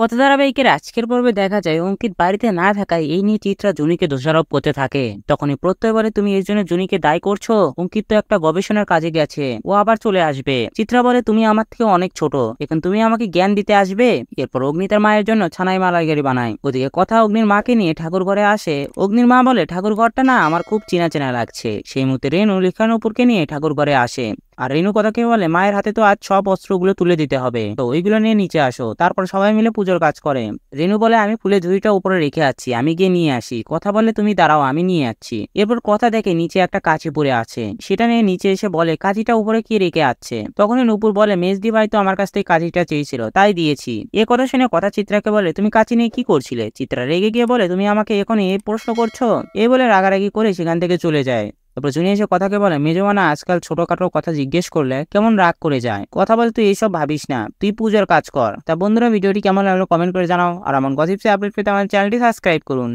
কত ধারাবাহিকের আজকের পর্বে দেখা যায় অঙ্কিত বাড়িতে না থাকায় এই নিয়ে চিত্রা জুনিকে দোষারোপ করতে থাকে তখনই প্রত্যয় বলে তুমি এর জন্য জুনিকে দায়ী করছো অঙ্কিত তো একটা গবেষণার কাজে গেছে ও আবার চলে আসবে চিত্রা বলে তুমি আমার থেকে অনেক ছোট এখন তুমি আমাকে জ্ঞান দিতে আসবে এরপর অগ্নি তার মায়ের জন্য ছানাই গাড়ি বানায় ওদিকে কথা অগ্নির মাকে নিয়ে ঠাকুর ঘরে আসে অগ্নির মা বলে ঠাকুর ঘরটা না আমার খুব চেনা চেনা লাগছে সেই মুহূর্তে রেণু লিখানোপুরকে নিয়ে ঠাকুর ঘরে আসে আর রেণু কথাকে বলে মায়ের হাতে তো আজ সব অস্ত্রগুলো তুলে দিতে হবে তো ওইগুলো নিয়ে নিচে আসো তারপর সবাই মিলে পুজোর কাজ করে রেণু বলে আমি ফুলের ঝুড়িটা উপরে রেখে আছি আমি গিয়ে নিয়ে আসি কথা বলে তুমি দাঁড়াও আমি নিয়ে আসছি এরপর কথা দেখে নিচে একটা কাঁচি পড়ে আছে সেটা নিয়ে নিচে এসে বলে কাঁচিটা উপরে কি রেখে আসছে তখনই নুপুর বলে মেজদি ভাই তো আমার কাছ থেকে কাঁচিটা চেয়েছিল তাই দিয়েছি এ কথা শুনে কথা চিত্রাকে বলে তুমি কাঁচি নিয়ে কি করছিলে চিত্রা রেগে গিয়ে বলে তুমি আমাকে এখন এ প্রশ্ন করছো এ বলে রাগারাগি করে সেখান থেকে চলে যায় তারপর জুনি এসে কথাকে বলে মেজমানা আজকাল ছোটখাটো কথা জিজ্ঞেস করলে কেমন রাগ করে যায় কথা বলে তুই এইসব ভাবিস না তুই পুজোর কাজ কর তা বন্ধুরা ভিডিওটি কেমন লাগলো কমেন্ট করে জানাও আর আমার গসিপসে আপডেট পেতে আমার চ্যানেলটি সাবস্ক্রাইব করুন